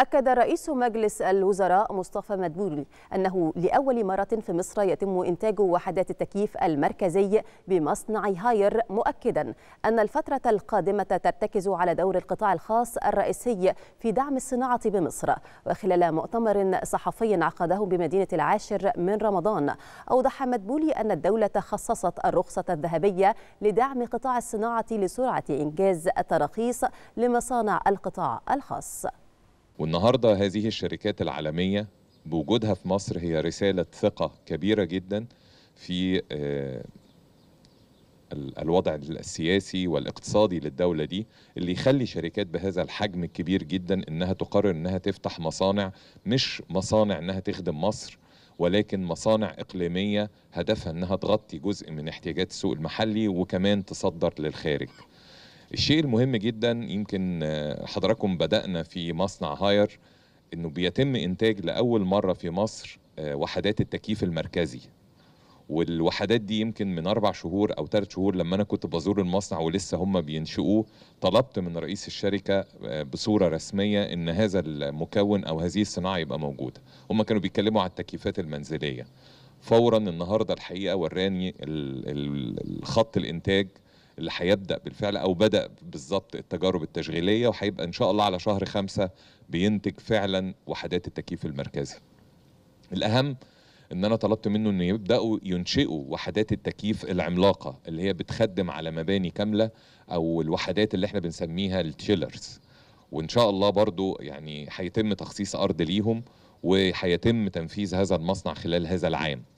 أكد رئيس مجلس الوزراء مصطفى مدبولي أنه لأول مرة في مصر يتم إنتاج وحدات التكييف المركزي بمصنع هاير مؤكدا أن الفترة القادمة ترتكز على دور القطاع الخاص الرئيسي في دعم الصناعة بمصر وخلال مؤتمر صحفي عقده بمدينة العاشر من رمضان أوضح مدبولي أن الدولة خصصت الرخصة الذهبية لدعم قطاع الصناعة لسرعة إنجاز التراخيص لمصانع القطاع الخاص والنهارده هذه الشركات العالميه بوجودها في مصر هي رساله ثقه كبيره جدا في آه، الوضع السياسي والاقتصادي للدولة دي اللي يخلي شركات بهذا الحجم الكبير جدا انها تقرر انها تفتح مصانع مش مصانع انها تخدم مصر ولكن مصانع إقليمية هدفها انها تغطي جزء من احتياجات السوق المحلي وكمان تصدر للخارج الشيء المهم جدا يمكن آه، حضراتكم بدأنا في مصنع هاير انه بيتم انتاج لاول مره في مصر آه، وحدات التكييف المركزي والوحدات دي يمكن من اربع شهور او ثلاث شهور لما انا كنت بزور المصنع ولسه هم بينشئوه طلبت من رئيس الشركه آه، بصوره رسميه ان هذا المكون او هذه الصناعه يبقى موجوده هم كانوا بيتكلموا على التكييفات المنزليه فورا النهارده الحقيقه وراني الخط الانتاج اللي هيبدا بالفعل او بدا بالظبط التجارب التشغيليه وهيبقى ان شاء الله على شهر خمسة بينتج فعلا وحدات التكييف المركزي الاهم ان انا طلبت منه انه يبداوا ينشئوا وحدات التكييف العملاقه اللي هي بتخدم على مباني كامله او الوحدات اللي احنا بنسميها التشيلرز وان شاء الله برضو يعني هيتم تخصيص ارض ليهم وهيتم تنفيذ هذا المصنع خلال هذا العام